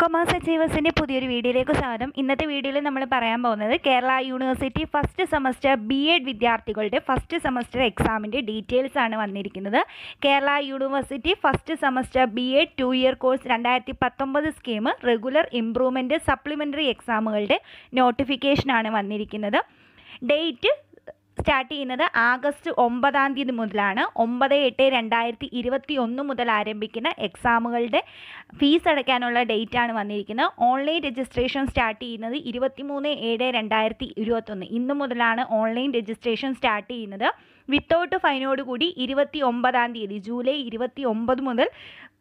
commerce അച്ചീവേഴ്സിൻ്റെ പുതിയൊരു വീഡിയോയിലേക്ക് സ്വാഗതം ഇന്നത്തെ വീഡിയോയിൽ നമ്മൾ പറയാൻ പോകുന്നത് Kerala university first semester B Ed വിദ്യാർത്ഥികളുടെ ഫസ്റ്റ് സെമസ്റ്റർ എക്സാമിൻ്റെ ഡീറ്റെയിൽസ് ആണ് വന്നിരിക്കുന്നത് Kerala university first semester B Ed two year course രണ്ടായിരത്തി പത്തൊമ്പത് സ്കീം റെഗുലർ ഇംപ്രൂവ്മെൻറ്റ് സപ്ലിമെൻ്ററി എക്സാമുകളുടെ നോട്ടിഫിക്കേഷനാണ് വന്നിരിക്കുന്നത് ഡേറ്റ് സ്റ്റാർട്ട് ചെയ്യുന്നത് ആഗസ്റ്റ് ഒമ്പതാം തീയതി മുതലാണ് ഒമ്പത് എട്ട് രണ്ടായിരത്തി ഇരുപത്തി ഒന്ന് മുതൽ ആരംഭിക്കുന്ന എക്സാമുകളുടെ ഫീസ് അടയ്ക്കാനുള്ള ഡേറ്റ് ആണ് വന്നിരിക്കുന്നത് ഓൺലൈൻ രജിസ്ട്രേഷൻ സ്റ്റാർട്ട് ചെയ്യുന്നത് ഇരുപത്തി മൂന്ന് ഏഴ് രണ്ടായിരത്തി ഇരുപത്തൊന്ന് ഇന്ന് മുതലാണ് ഓൺലൈൻ രജിസ്ട്രേഷൻ സ്റ്റാർട്ട് ചെയ്യുന്നത് വിത്തൗട്ട് ഫൈനോട് കൂടി ഇരുപത്തി ഒമ്പതാം തീയതി ജൂലൈ ഇരുപത്തി ഒമ്പത് മുതൽ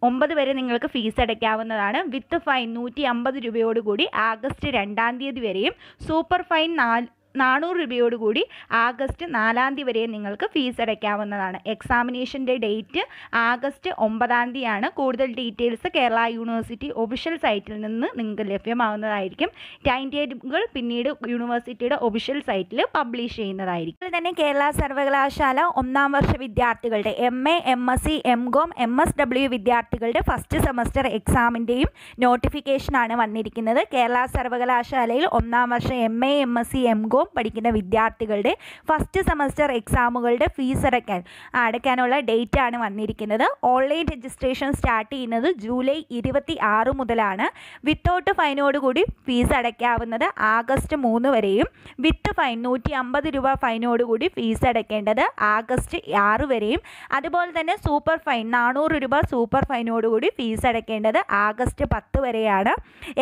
ഒമ്പത് വരെ നിങ്ങൾക്ക് ഫീസ് അടയ്ക്കാവുന്നതാണ് വിത്ത് ഫൈൻ നൂറ്റി അമ്പത് രൂപയോടുകൂടി ആഗസ്റ്റ് രണ്ടാം തീയതി വരെയും സൂപ്പർ ഫൈൻ നാല് നാനൂറ് രൂപയോടുകൂടി ആഗസ്റ്റ് നാലാം തീയതി വരെ നിങ്ങൾക്ക് ഫീസ് അടയ്ക്കാവുന്നതാണ് എക്സാമിനേഷൻ്റെ ഡേറ്റ് ആഗസ്റ്റ് ഒമ്പതാം തീയതിയാണ് കൂടുതൽ ഡീറ്റെയിൽസ് കേരള യൂണിവേഴ്സിറ്റി ഒഫീഷ്യൽ സൈറ്റിൽ നിന്ന് നിങ്ങൾക്ക് ലഭ്യമാവുന്നതായിരിക്കും ടൈം ടേബിളുകൾ പിന്നീട് യൂണിവേഴ്സിറ്റിയുടെ ഒഫീഷ്യൽ സൈറ്റിൽ പബ്ലിഷ് ചെയ്യുന്നതായിരിക്കും അതുപോലെ തന്നെ കേരള സർവകലാശാല ഒന്നാം വർഷ വിദ്യാർത്ഥികളുടെ M A M S C M Com M S W വിദ്യാർത്ഥികളുടെ ഫസ്റ്റ് സെമസ്റ്റർ എക്സാമിൻ്റെയും നോട്ടിഫിക്കേഷനാണ് വന്നിരിക്കുന്നത് കേരള സർവകലാശാലയിൽ ഒന്നാം വർഷം M A M S C M Com വിഭാഗവും പഠിക്കുന്ന വിദ്യാർത്ഥികളുടെ ഫസ്റ്റ് സെമസ്റ്റർ എക്സാമുകളുടെ ഫീസ് അടയ്ക്കാൻ അടയ്ക്കാനുള്ള ഡേറ്റ് ആണ് വന്നിരിക്കുന്നത് ഓൺലൈൻ രജിസ്ട്രേഷൻ സ്റ്റാർട്ട് ചെയ്യുന്നത് ജൂലൈ ഇരുപത്തി ആറ് മുതലാണ് വിത്തൗട്ട് ഫൈനോടുകൂടി ഫീസ് അടയ്ക്കാവുന്നത് ആഗസ്റ്റ് മൂന്ന് വരെയും വിത്ത് ഫൈൻ നൂറ്റി അമ്പത് രൂപ ഫൈനോടുകൂടി ഫീസ് അടയ്ക്കേണ്ടത് ആഗസ്റ്റ് ആറ് വരെയും അതുപോലെ തന്നെ സൂപ്പർ ഫൈൻ നാനൂറ് രൂപ സൂപ്പർ ഫൈനോടുകൂടി ഫീസ് അടയ്ക്കേണ്ടത് ആഗസ്റ്റ് പത്ത് വരെയാണ്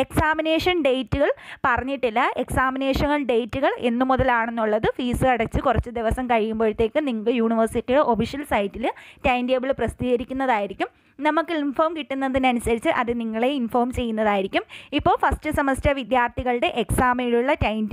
എക്സാമിനേഷൻ ഡേറ്റുകൾ പറഞ്ഞിട്ടില്ല എക്സാമിനേഷൻ ഡേറ്റുകൾ എന്നു മുതലാണെന്നുള്ളത് ഫീസ് അടച്ച് കുറച്ച് ദിവസം കഴിയുമ്പോഴത്തേക്ക് നിങ്ങൾക്ക് യൂണിവേഴ്സിറ്റിയുടെ ഒഫീഷ്യൽ സൈറ്റിൽ ടൈം ടേബിൾ പ്രസിദ്ധീകരിക്കുന്നതായിരിക്കും നമുക്ക് ഇൻഫോം കിട്ടുന്നതിനനുസരിച്ച് അത് നിങ്ങളെ ഇൻഫോം ചെയ്യുന്നതായിരിക്കും ഇപ്പോൾ ഫസ്റ്റ് സെമസ്റ്റർ വിദ്യാർത്ഥികളുടെ എക്സാമിനുള്ള ടൈം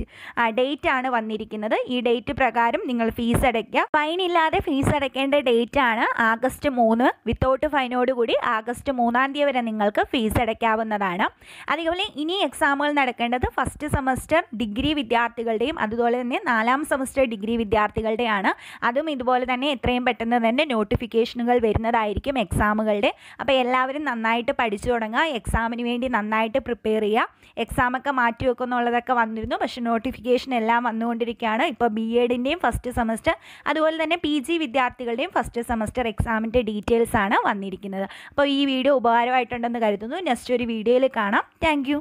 ഡേറ്റ് ആണ് വന്നിരിക്കുന്നത് ഈ ഡേറ്റ് പ്രകാരം നിങ്ങൾ ഫീസ് അടയ്ക്കുക ഫൈൻ ഇല്ലാതെ ഫീസ് അടയ്ക്കേണ്ട ഡേറ്റ് ആണ് ആഗസ്റ്റ് മൂന്ന് വിത്തൗട്ട് ഫൈനോടുകൂടി ആഗസ്റ്റ് മൂന്നാം തീയതി വരെ നിങ്ങൾക്ക് ഫീസ് അടയ്ക്കാവുന്നതാണ് അതേപോലെ ഇനി എക്സാമുകൾ നടക്കേണ്ടത് ഫസ്റ്റ് സെമസ്റ്റർ ഡിഗ്രി വിദ്യാർത്ഥികളുടെയും അതുപോലെ തന്നെ നാലാം സെമസ്റ്റർ ഡിഗ്രി വിദ്യാർത്ഥികളുടെയാണ് അതും ഇതുപോലെ തന്നെ എത്രയും പെട്ടെന്ന് തന്നെ നോട്ടിഫിക്കേഷനുകൾ വരുന്നതായിരിക്കും എക്സാമുകളുടെ അപ്പോൾ എല്ലാവരും നന്നായിട്ട് പഠിച്ചു തുടങ്ങുക എക്സാമിന് വേണ്ടി നന്നായിട്ട് പ്രിപ്പയർ ചെയ്യുക എക്സാമൊക്കെ വെക്കും എന്നുള്ളതൊക്കെ വന്നിരുന്നു പക്ഷെ നോട്ടിഫിക്കേഷൻ എല്ലാം വന്നുകൊണ്ടിരിക്കുകയാണ് ഇപ്പോൾ ബി എഡിൻ്റെയും ഫസ്റ്റ് സെമസ്റ്റർ അതുപോലെ തന്നെ പി ജി വിദ്യാർത്ഥികളുടെയും ഫസ്റ്റ് സെമസ്റ്റർ എക്സാമിൻ്റെ ഡീറ്റെയിൽസ് ആണ് വന്നിരിക്കുന്നത് അപ്പോൾ ഈ വീഡിയോ ഉപകാരമായിട്ടുണ്ടെന്ന് കരുതുന്നു നെക്സ്റ്റ് ഒരു വീഡിയോയിൽ കാണാം താങ്ക്